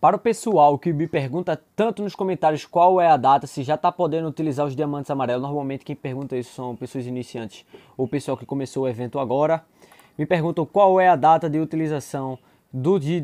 Para o pessoal que me pergunta tanto nos comentários qual é a data, se já está podendo utilizar os diamantes amarelos, normalmente quem pergunta isso são pessoas iniciantes ou pessoal que começou o evento agora. Me perguntam qual é a data de utilização do dia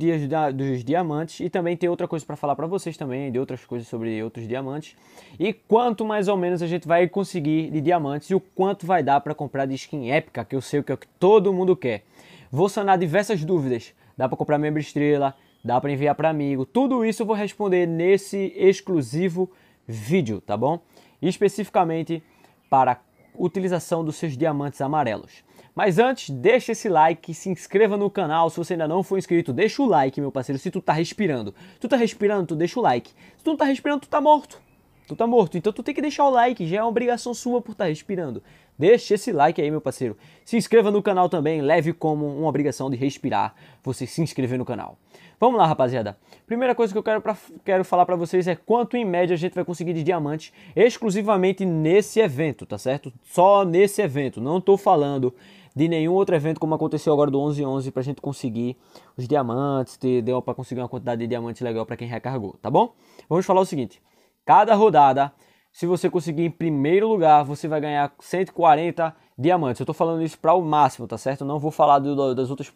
dos diamantes e também tem outra coisa para falar para vocês também de outras coisas sobre outros diamantes e quanto mais ou menos a gente vai conseguir de diamantes e o quanto vai dar para comprar de skin épica que eu sei que é o que todo mundo quer vou sanar diversas dúvidas dá para comprar membro estrela dá para enviar para amigo. Tudo isso eu vou responder nesse exclusivo vídeo, tá bom? Especificamente para utilização dos seus diamantes amarelos. Mas antes, deixa esse like, se inscreva no canal, se você ainda não for inscrito, deixa o like, meu parceiro, se tu tá respirando. Se tu tá respirando, tu deixa o like. Se tu não tá respirando, tu tá morto tu tá morto. Então tu tem que deixar o like, já é uma obrigação sua por estar tá respirando. Deixa esse like aí, meu parceiro. Se inscreva no canal também, leve como uma obrigação de respirar você se inscrever no canal. Vamos lá, rapaziada. Primeira coisa que eu quero, pra, quero falar para vocês é quanto em média a gente vai conseguir de diamantes exclusivamente nesse evento, tá certo? Só nesse evento. Não tô falando de nenhum outro evento como aconteceu agora do 11 11 pra gente conseguir os diamantes, ter, deu para conseguir uma quantidade de diamantes legal para quem recarregou, tá bom? Vamos falar o seguinte. Cada rodada, se você conseguir em primeiro lugar, você vai ganhar 140 diamantes. Eu estou falando isso para o máximo, tá certo? não vou falar do, das outras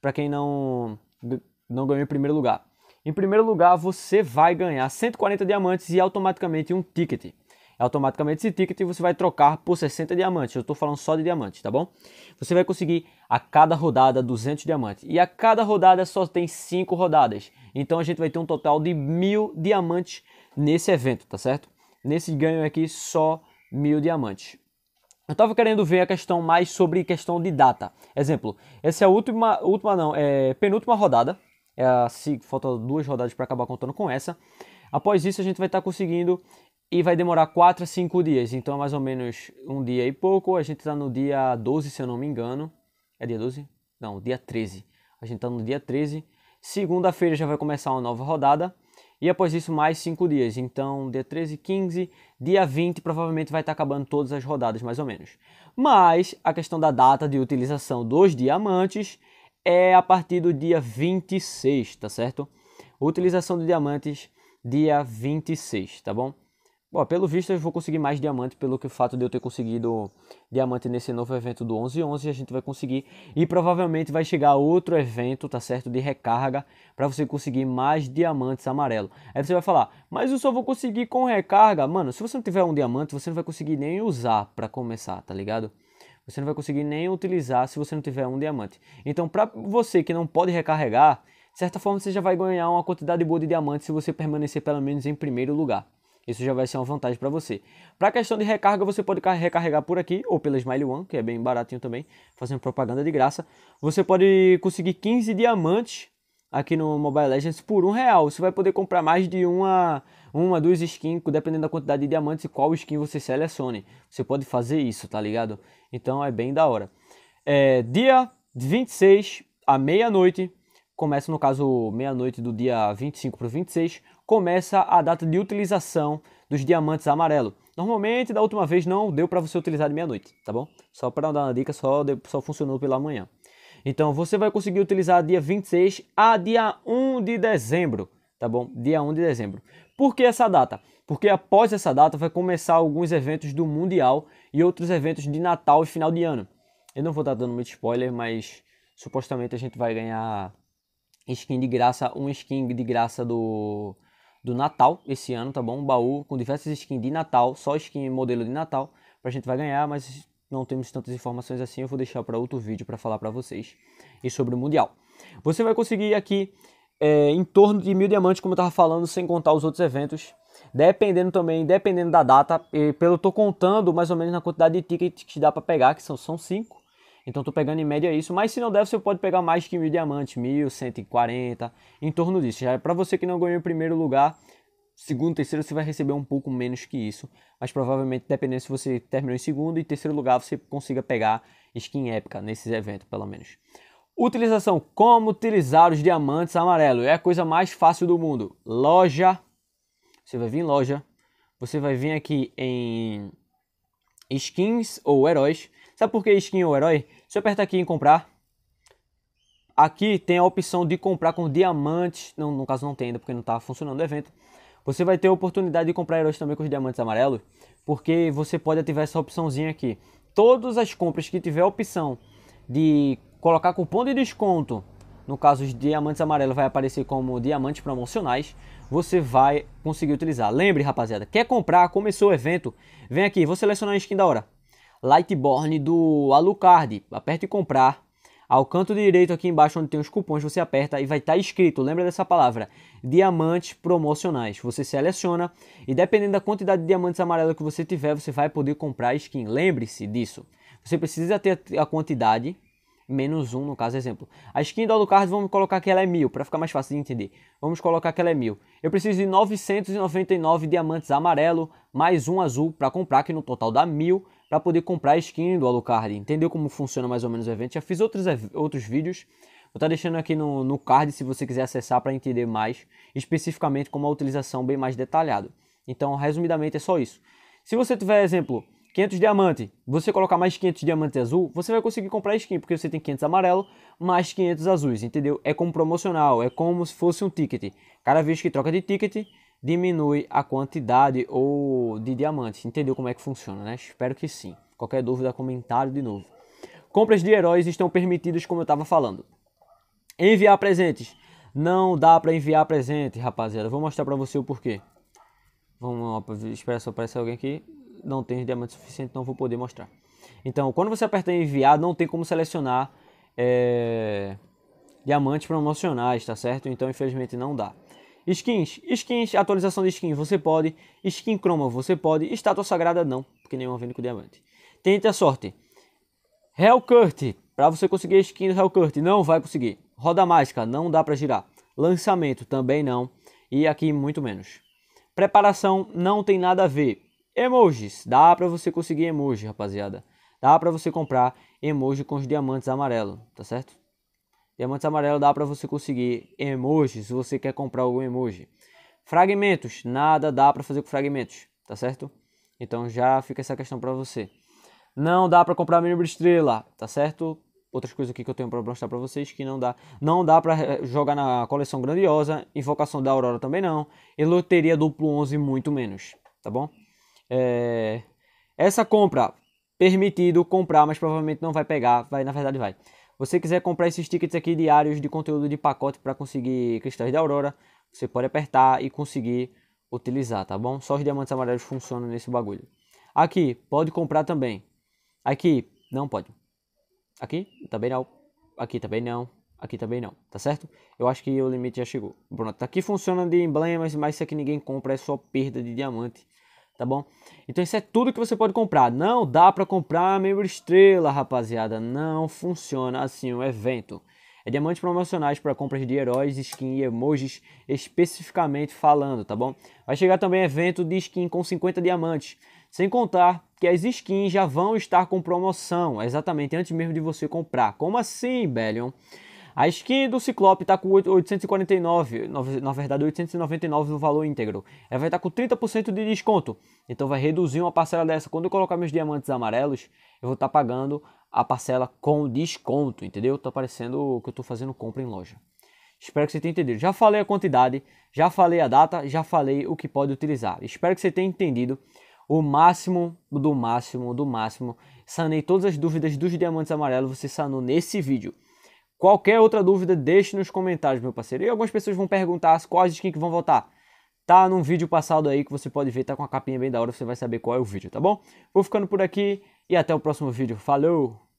para quem não não ganhou em primeiro lugar. Em primeiro lugar, você vai ganhar 140 diamantes e automaticamente um ticket automaticamente esse ticket e você vai trocar por 60 diamantes. Eu estou falando só de diamantes, tá bom? Você vai conseguir a cada rodada 200 diamantes. E a cada rodada só tem 5 rodadas. Então a gente vai ter um total de 1000 diamantes nesse evento, tá certo? Nesse ganho aqui só 1000 diamantes. Eu estava querendo ver a questão mais sobre questão de data. Exemplo, essa é a última, última não, é penúltima rodada. É a, se, falta duas rodadas para acabar contando com essa. Após isso, a gente vai estar tá conseguindo e vai demorar 4 a 5 dias, então é mais ou menos um dia e pouco. A gente está no dia 12, se eu não me engano. É dia 12? Não, dia 13. A gente está no dia 13. Segunda-feira já vai começar uma nova rodada. E após isso, mais 5 dias. Então, dia 13, 15, dia 20, provavelmente vai estar tá acabando todas as rodadas, mais ou menos. Mas a questão da data de utilização dos diamantes é a partir do dia 26, tá certo? Utilização de diamantes dia 26, tá bom? Bom, pelo visto eu vou conseguir mais diamante pelo que o fato de eu ter conseguido diamante nesse novo evento do 1111 a gente vai conseguir e provavelmente vai chegar outro evento, tá certo, de recarga para você conseguir mais diamantes amarelo. Aí você vai falar: "Mas eu só vou conseguir com recarga". Mano, se você não tiver um diamante, você não vai conseguir nem usar para começar, tá ligado? Você não vai conseguir nem utilizar se você não tiver um diamante. Então, para você que não pode recarregar, de certa forma você já vai ganhar uma quantidade boa de diamantes se você permanecer pelo menos em primeiro lugar. Isso já vai ser uma vantagem para você. Para a questão de recarga, você pode recarregar por aqui ou pela Smile One, que é bem baratinho também, fazendo propaganda de graça. Você pode conseguir 15 diamantes aqui no Mobile Legends por um real. Você vai poder comprar mais de uma, uma, duas skins, dependendo da quantidade de diamantes e qual skin você selecione. Você pode fazer isso, tá ligado? Então é bem da hora. É, dia 26 à meia-noite, começa no caso meia-noite do dia 25 para 26, começa a data de utilização dos diamantes amarelo. Normalmente, da última vez não deu para você utilizar de meia-noite, tá bom? Só para dar uma dica, só, deu, só funcionou pela manhã. Então, você vai conseguir utilizar dia 26 a dia 1 de dezembro, tá bom? Dia 1 de dezembro. Por que essa data? Porque após essa data vai começar alguns eventos do Mundial e outros eventos de Natal e final de ano. Eu não vou estar dando muito spoiler, mas supostamente a gente vai ganhar skin de graça, um skin de graça do do Natal esse ano, tá bom? Um baú com diversas skins de Natal, só skin modelo de Natal, pra gente vai ganhar, mas não temos tantas informações assim, eu vou deixar para outro vídeo para falar para vocês e sobre o Mundial. Você vai conseguir aqui é, em torno de mil diamantes, como eu tava falando, sem contar os outros eventos. Dependendo também, dependendo da data, e pelo eu tô contando mais ou menos na quantidade de tickets que dá para pegar, que são São cinco. Então estou pegando em média isso, mas se não der, você pode pegar mais que mil diamantes, 1140, em torno disso. Já é para você que não ganhou em primeiro lugar, segundo, terceiro você vai receber um pouco menos que isso, mas provavelmente dependendo se você terminou em segundo e terceiro lugar, você consiga pegar skin épica nesses eventos, pelo menos. Utilização: como utilizar os diamantes amarelos? É a coisa mais fácil do mundo. Loja. Você vai vir em loja. Você vai vir aqui em skins ou heróis Sabe por que skin é o herói? Se eu apertar aqui em comprar, aqui tem a opção de comprar com diamantes. Não, no caso não tem ainda, porque não está funcionando o evento. Você vai ter a oportunidade de comprar heróis também com os diamantes amarelos, porque você pode ativar essa opçãozinha aqui. Todas as compras que tiver a opção de colocar cupom de desconto, no caso os diamantes amarelos vai aparecer como diamantes promocionais, você vai conseguir utilizar. Lembre, rapaziada, quer comprar, começou o evento, vem aqui, vou selecionar a skin da hora. Lightborn do Alucard. Aperte comprar. Ao canto direito aqui embaixo onde tem os cupons, você aperta e vai estar tá escrito, lembra dessa palavra, diamantes promocionais. Você seleciona e dependendo da quantidade de diamantes amarelos que você tiver, você vai poder comprar skin. Lembre-se disso. Você precisa ter a quantidade menos um no caso exemplo. A skin do Alucard, vamos colocar que ela é mil, para ficar mais fácil de entender. Vamos colocar que ela é mil. Eu preciso de 999 diamantes amarelo, mais um azul para comprar, que no total dá mil, para poder comprar a skin do Alucard. Entendeu como funciona mais ou menos o evento? Já fiz outros, outros vídeos. Vou estar tá deixando aqui no, no card se você quiser acessar para entender mais, especificamente como a utilização bem mais detalhada. Então, resumidamente, é só isso. Se você tiver, exemplo, 500 diamante, você colocar mais 500 diamante azul, você vai conseguir comprar skin, porque você tem 500 amarelo, mais 500 azuis, entendeu? É como promocional, é como se fosse um ticket. Cada vez que troca de ticket, diminui a quantidade ou de diamantes. Entendeu como é que funciona, né? Espero que sim. Qualquer dúvida, comentário de novo. Compras de heróis estão permitidas, como eu estava falando. Enviar presentes. Não dá para enviar presente, rapaziada. Vou mostrar para você o porquê. Vamos esperar espera só aparecer alguém aqui. Não tem diamante suficiente, não vou poder mostrar. Então, quando você aperta em enviar, não tem como selecionar é, diamantes promocionais, tá certo? Então, infelizmente, não dá. Skins, skins, atualização de skin você pode. Skin chroma você pode. Estátua sagrada, não, porque nenhuma vende com diamante. Tente a sorte. Hellcurt, para você conseguir skin do Hellcurt, não vai conseguir. Roda mágica, não dá para girar. Lançamento, também não. E aqui, muito menos. Preparação, não tem nada a ver. Emojis, dá para você conseguir emoji, rapaziada. Dá para você comprar emoji com os diamantes amarelo, tá certo? Diamantes amarelos dá para você conseguir emojis, se você quer comprar algum emoji. Fragmentos, nada dá para fazer com fragmentos, tá certo? Então já fica essa questão para você. Não dá para comprar membro estrela, tá certo? Outras coisas aqui que eu tenho para mostrar para vocês que não dá. Não dá para eh, jogar na coleção grandiosa, invocação da aurora também não, e loteria duplo 11 muito menos, tá bom? É... Essa compra permitido comprar, mas provavelmente não vai pegar, vai na verdade vai você quiser comprar esses tickets aqui diários de conteúdo de pacote para conseguir cristais da Aurora, você pode apertar e conseguir utilizar, tá bom? Só os diamantes amarelos funcionam nesse bagulho. Aqui, pode comprar também. Aqui, não pode. Aqui, também não. Aqui também não. Aqui também não, tá certo? Eu acho que o limite já chegou. Pronto, aqui funciona de emblemas, mas isso aqui ninguém compra, é só perda de diamante tá bom? Então isso é tudo que você pode comprar. Não dá para comprar membro estrela, rapaziada. Não funciona assim o um evento. É diamantes promocionais para compras de heróis, skin e emojis, especificamente falando, tá bom? Vai chegar também evento de skin com 50 diamantes. Sem contar que as skins já vão estar com promoção, exatamente antes mesmo de você comprar. Como assim, Bellion? A skin do Ciclope está com 849, na verdade 899 no valor íntegro. Ela vai estar tá com 30% de desconto. Então vai reduzir uma parcela dessa. Quando eu colocar meus diamantes amarelos, eu vou estar tá pagando a parcela com desconto, entendeu? Tá parecendo que eu estou fazendo compra em loja. Espero que você tenha entendido. Já falei a quantidade, já falei a data, já falei o que pode utilizar. Espero que você tenha entendido o máximo do máximo do máximo. Sanei todas as dúvidas dos diamantes amarelos, você sanou nesse vídeo. Qualquer outra dúvida, deixe nos comentários, meu parceiro. E algumas pessoas vão perguntar as quais skin que vão votar. Tá num vídeo passado aí que você pode ver, tá com a capinha bem da hora, você vai saber qual é o vídeo, tá bom? Vou ficando por aqui e até o próximo vídeo. Falou!